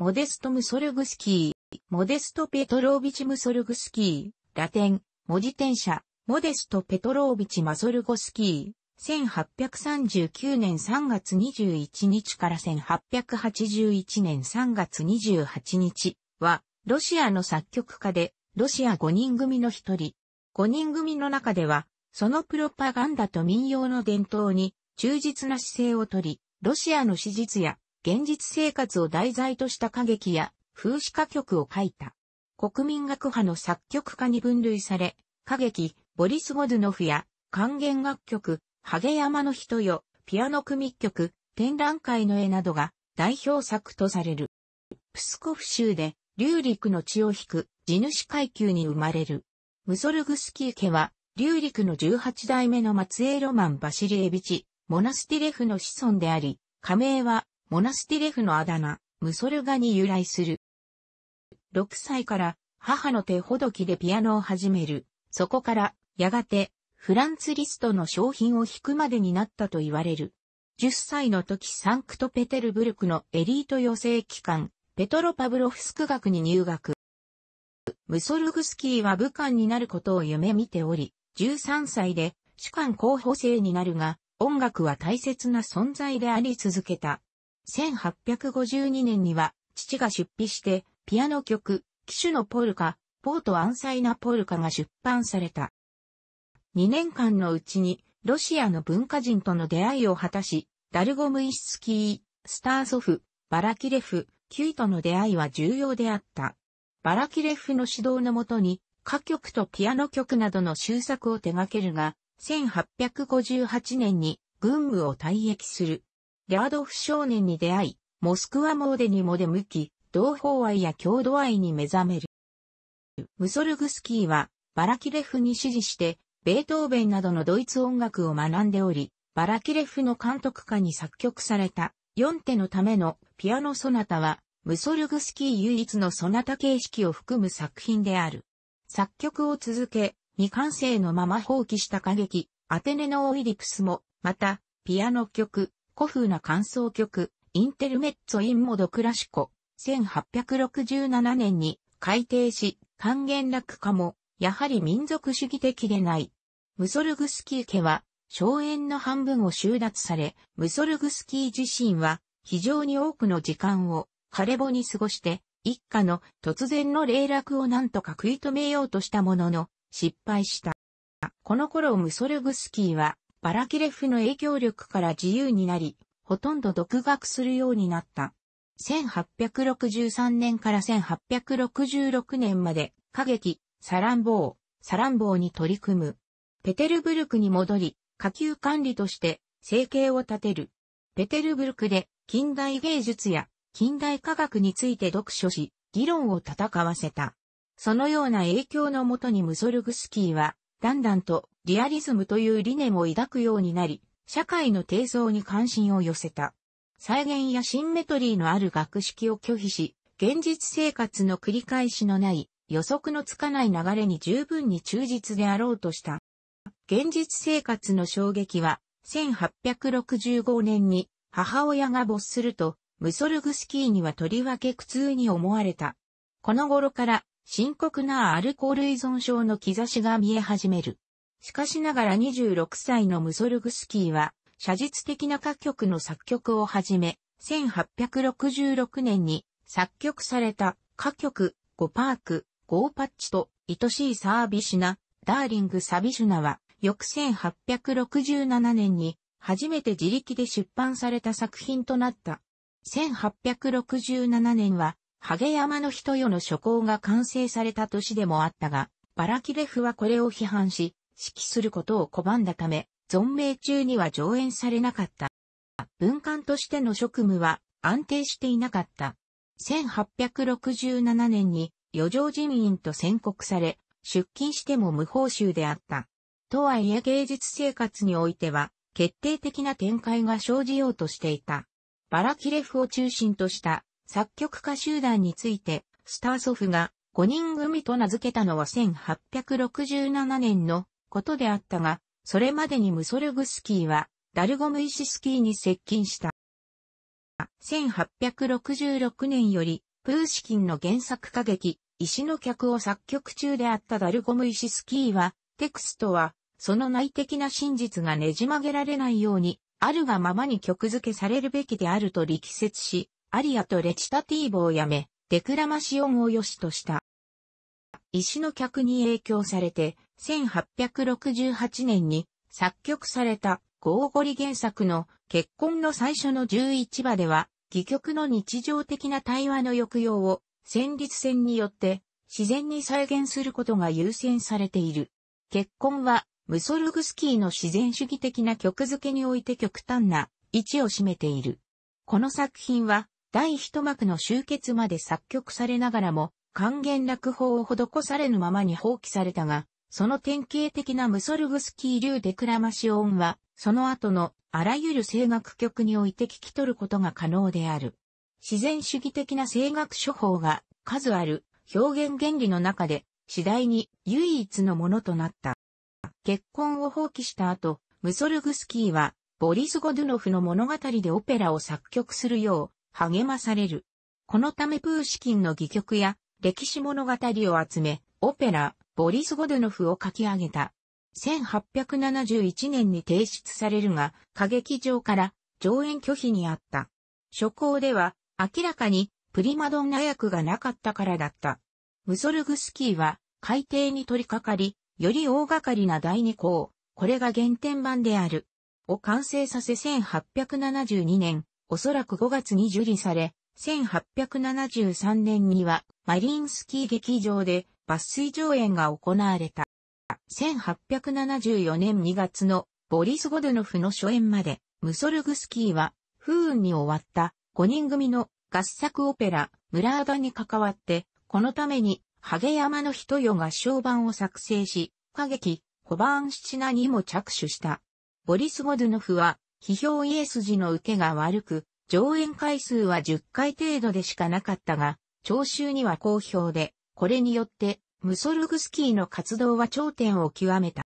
モデスト・ムソルグスキー、モデスト・ペトロービチ・ムソルグスキー、ラテン、文字転写、モデスト・ペトロービチ・マソルゴスキー、1839年3月21日から1881年3月28日は、ロシアの作曲家で、ロシア5人組の一人。5人組の中では、そのプロパガンダと民謡の伝統に忠実な姿勢をとり、ロシアの史実や現実生活を題材とした歌劇や風刺歌曲を書いた。国民学派の作曲家に分類され、歌劇、ボリス・ゴドゥノフや管弦楽曲、ハゲ山の人よ、ピアノ組曲、展覧会の絵などが代表作とされる。プスコフ州で、リューリクの血を引く、地主階級に生まれる。ムソルグスキー家は、リューリクの18代目の末裔ロマン・バシリエビチ、モナスティレフの子孫であり、加名はモナスティレフのあだ名、ムソルガに由来する。6歳から母の手ほどきでピアノを始める。そこからやがてフランツリストの商品を弾くまでになったと言われる。10歳の時サンクトペテルブルクのエリート養成機関、ペトロパブロフスク学に入学。ムソルグスキーは武官になることを夢見ており、13歳で主官候補生になるが、音楽は大切な存在であり続けた。1852年には、父が出費して、ピアノ曲、機種のポルカ、ポートアンサイナポルカが出版された。2年間のうちに、ロシアの文化人との出会いを果たし、ダルゴムイスキー、スターソフ、バラキレフ、キュイとの出会いは重要であった。バラキレフの指導のもとに、歌曲とピアノ曲などの修作を手掛けるが、1858年に軍務を退役する。リャードフ少年に出会い、モスクワモーデにも出向き、同胞愛や郷土愛に目覚める。ムソルグスキーは、バラキレフに指示して、ベートーベンなどのドイツ音楽を学んでおり、バラキレフの監督下に作曲された四手のためのピアノソナタは、ムソルグスキー唯一のソナタ形式を含む作品である。作曲を続け、未完成のまま放棄した歌劇、アテネのオイリプスも、また、ピアノ曲、古風な感想曲、インテルメッツォ・インモド・クラシコ、1867年に改定し、還元楽化も、やはり民族主義的でない。ムソルグスキー家は、荘園の半分を収奪され、ムソルグスキー自身は、非常に多くの時間を、枯れ穂に過ごして、一家の突然の霊落を何とか食い止めようとしたものの、失敗した。この頃ムソルグスキーは、バラキレフの影響力から自由になり、ほとんど独学するようになった。1863年から1866年まで、歌劇、サランボー、サランボーに取り組む。ペテルブルクに戻り、下級管理として生計を立てる。ペテルブルクで近代芸術や近代科学について読書し、議論を戦わせた。そのような影響のもとにムソルグスキーはだんだんとリアリズムという理念を抱くようになり、社会の低層に関心を寄せた。再現やシンメトリーのある学識を拒否し、現実生活の繰り返しのない予測のつかない流れに十分に忠実であろうとした。現実生活の衝撃は、1865年に母親が没すると、ムソルグスキーにはとりわけ苦痛に思われた。この頃から深刻なアルコール依存症の兆しが見え始める。しかしながら26歳のムソルグスキーは、写実的な歌曲の作曲をはじめ、1866年に作曲された歌曲、ゴパーク、ゴーパッチと、愛しいサービシナ、ダーリングサビシュナは、翌1867年に、初めて自力で出版された作品となった。1867年は、ハゲ山の人よの諸行が完成された年でもあったが、バラキレフはこれを批判し、指揮することを拒んだため、存命中には上演されなかった。文官としての職務は安定していなかった。1867年に余剰人員と宣告され、出勤しても無報酬であった。とはいえ芸術生活においては、決定的な展開が生じようとしていた。バラキレフを中心とした作曲家集団について、スターソフが5人組と名付けたのは1867年のことであったが、それまでにムソルグスキーはダルゴムイシスキーに接近した。1866年より、プーシキンの原作歌劇、石の客を作曲中であったダルゴムイシスキーは、テクストは、その内的な真実がねじ曲げられないように、あるがままに曲付けされるべきであると力説し、アリアとレチタティーボをやめ、デクラマシオンを良しとした。石の客に影響されて、1868年に作曲されたゴーゴリ原作の結婚の最初の11話では、戯曲の日常的な対話の抑揚を戦律戦によって自然に再現することが優先されている。結婚はムソルグスキーの自然主義的な曲付けにおいて極端な位置を占めている。この作品は第一幕の終結まで作曲されながらも、還元落法を施されぬままに放棄されたが、その典型的なムソルグスキー流デクラマシオンは、その後のあらゆる声楽曲において聞き取ることが可能である。自然主義的な声楽処方が数ある表現原理の中で次第に唯一のものとなった。結婚を放棄した後、ムソルグスキーはボリス・ゴドゥノフの物語でオペラを作曲するよう励まされる。このためプーシキンの戯曲や歴史物語を集め、オペラ、ボリス・ゴドノフを書き上げた。1871年に提出されるが、歌劇場から上演拒否にあった。初稿では明らかにプリマドンナ役がなかったからだった。ムソルグスキーは海底に取り掛かり、より大掛かりな第二項、これが原点版である。を完成させ1872年、おそらく5月に受理され、1873年にはマリンスキー劇場で抜粋上演が行われた。1874年2月のボリス・ゴドゥノフの初演まで、ムソルグスキーは不運に終わった5人組の合作オペラ、ムラーダに関わって、このために、ハゲ山の人よが小判を作成し、歌劇、ホバーンシチナにも着手した。ボリス・ゴドゥノフは、批評家筋の受けが悪く、上演回数は10回程度でしかなかったが、聴衆には好評で、これによって、ムソルグスキーの活動は頂点を極めた。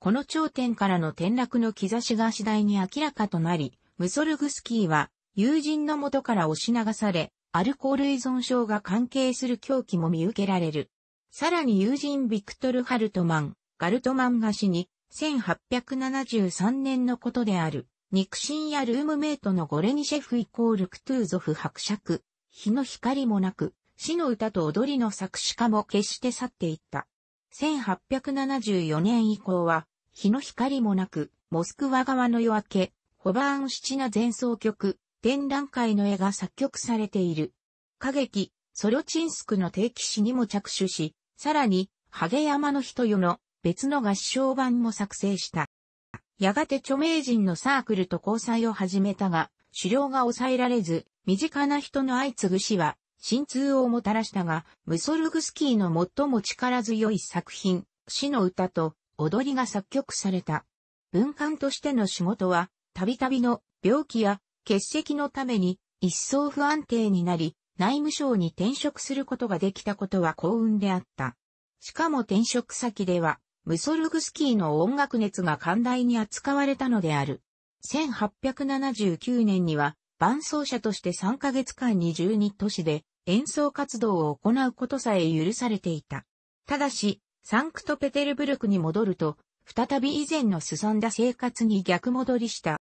この頂点からの転落の兆しが次第に明らかとなり、ムソルグスキーは友人の元から押し流され、アルコール依存症が関係する狂気も見受けられる。さらに友人ビクトル・ハルトマン、ガルトマンが死に、1873年のことである。肉親やルームメイトのゴレニシェフイコールクトゥーゾフ伯爵。日の光もなく、死の歌と踊りの作詞家も決して去っていった。1874年以降は、日の光もなく、モスクワ側の夜明け、ホバーン・シチナ前奏曲、展覧会の絵が作曲されている。歌劇、ソロチンスクの定期詩にも着手し、さらに、ハゲ山の人よの別の合唱版も作成した。やがて著名人のサークルと交際を始めたが、狩猟が抑えられず、身近な人の相次ぐ死は、心痛をもたらしたが、ムソルグスキーの最も力強い作品、死の歌と踊りが作曲された。文官としての仕事は、たびたびの病気や欠席のために一層不安定になり、内務省に転職することができたことは幸運であった。しかも転職先では、ムソルグスキーの音楽熱が寛大に扱われたのである。1879年には伴奏者として3ヶ月間に12都市で演奏活動を行うことさえ許されていた。ただし、サンクトペテルブルクに戻ると、再び以前の進んだ生活に逆戻りした。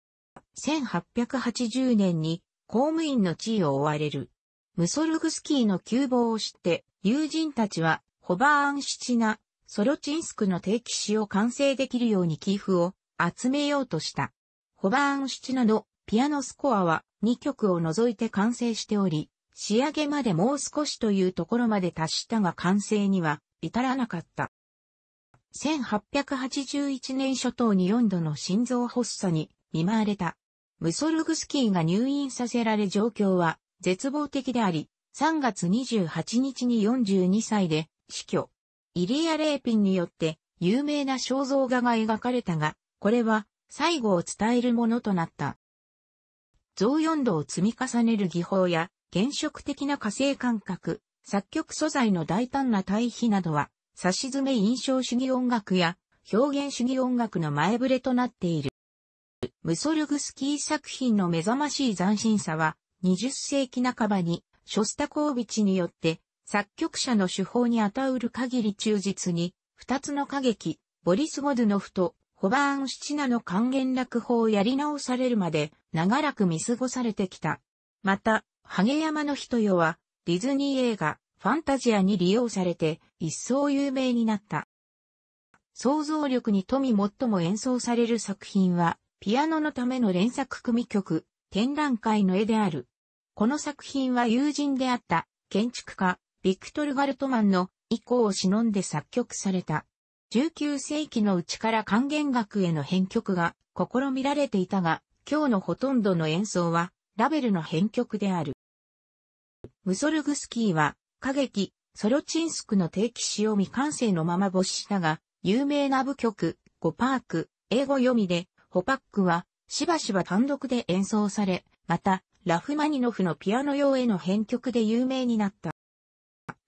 1880年に公務員の地位を追われる。ムソルグスキーの窮乏を知って、友人たちはホバーンシチナ、ソロチンスクの定期詩を完成できるように寄付を集めようとした。ホバーンシチナのピアノスコアは2曲を除いて完成しており、仕上げまでもう少しというところまで達したが完成には至らなかった。1881年初頭に4度の心臓発作に見舞われた。ムソルグスキーが入院させられ状況は絶望的であり、3月28日に42歳で死去。イリア・レーピンによって有名な肖像画が描かれたが、これは最後を伝えるものとなった。増4度を積み重ねる技法や、原色的な火星感覚、作曲素材の大胆な対比などは、差し詰め印象主義音楽や表現主義音楽の前触れとなっている。ムソルグスキー作品の目覚ましい斬新さは、20世紀半ばにショスタコービチによって作曲者の手法にあたうる限り忠実に、二つの歌劇、ボリス・ゴドゥノフと、ホバーン・シチナの還元落法をやり直されるまで、長らく見過ごされてきた。また、ハゲ山の人よは、ディズニー映画、ファンタジアに利用されて、一層有名になった。想像力に富み最も演奏される作品は、ピアノのための連作組曲、展覧会の絵である。この作品は友人であった、建築家、ビクトル・ガルトマンの以降を忍んで作曲された。19世紀のうちから管弦楽への編曲が試みられていたが、今日のほとんどの演奏はラベルの編曲である。ムソルグスキーは歌劇、ソロチンスクの定期詩を未完成のまま没したが、有名な舞曲、ゴパーク、英語読みで、ホパックは、しばしば単独で演奏され、また、ラフマニノフのピアノ用への編曲で有名になった。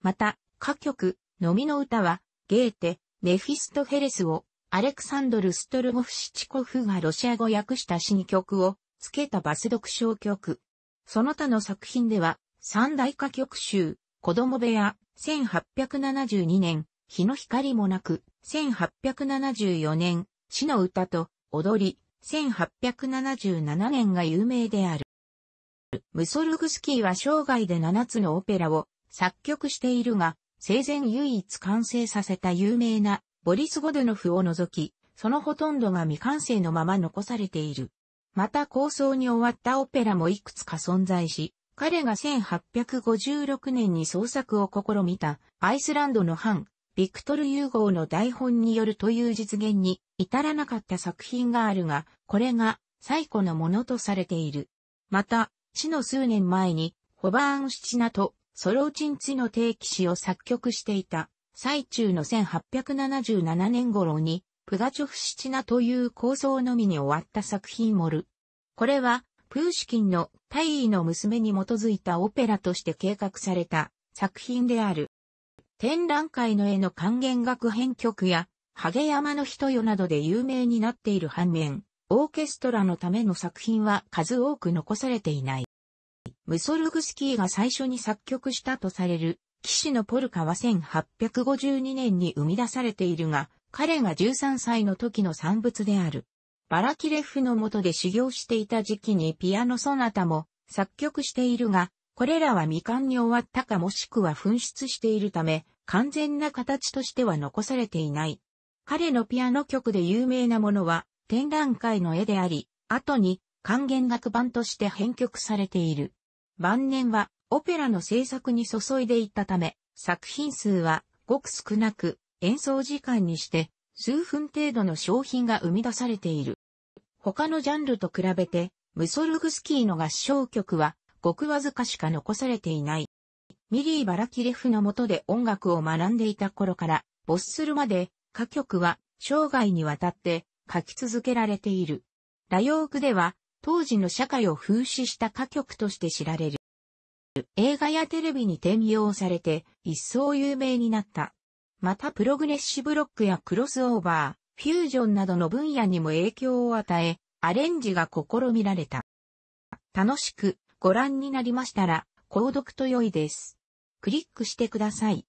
また、歌曲、のみの歌は、ゲーテ、メフィストヘレスを、アレクサンドル・ストルゴフシチコフがロシア語訳した詩に曲を、つけたバス読唱曲。その他の作品では、三大歌曲集、子供部屋、1872年、日の光もなく、1874年、死の歌と、踊り、1877年が有名である。ムソルグスキーは生涯で7つのオペラを作曲しているが、生前唯一完成させた有名なボリス・ゴドゥノフを除き、そのほとんどが未完成のまま残されている。また構想に終わったオペラもいくつか存在し、彼が1856年に創作を試みたアイスランドの藩、ビクトル・ユーゴーの台本によるという実現に至らなかった作品があるが、これが最古のものとされている。また、死の数年前にホバーン・シチナとソローチンツの定期詩を作曲していた、最中の1877年頃に、プガチョフシチナという構想のみに終わった作品モル。これは、プーシキンの大尉の娘に基づいたオペラとして計画された作品である。展覧会の絵の還元楽編曲や、ハゲ山の人よなどで有名になっている反面、オーケストラのための作品は数多く残されていない。ムソルグスキーが最初に作曲したとされる、騎士のポルカは1852年に生み出されているが、彼が13歳の時の産物である。バラキレフの下で修行していた時期にピアノソナタも作曲しているが、これらは未完に終わったかもしくは紛失しているため、完全な形としては残されていない。彼のピアノ曲で有名なものは、展覧会の絵であり、後に還元楽版として編曲されている。晩年はオペラの制作に注いでいったため、作品数はごく少なく、演奏時間にして数分程度の商品が生み出されている。他のジャンルと比べて、ムソルグスキーの合唱曲は、ごくわずかしか残されていない。ミリー・バラキレフの下で音楽を学んでいた頃から、没するまで、歌曲は、生涯にわたって、書き続けられている。ラヨークでは、当時の社会を風刺した歌曲として知られる。映画やテレビに転用されて一層有名になった。またプログレッシブロックやクロスオーバー、フュージョンなどの分野にも影響を与え、アレンジが試みられた。楽しくご覧になりましたら、購読と良いです。クリックしてください。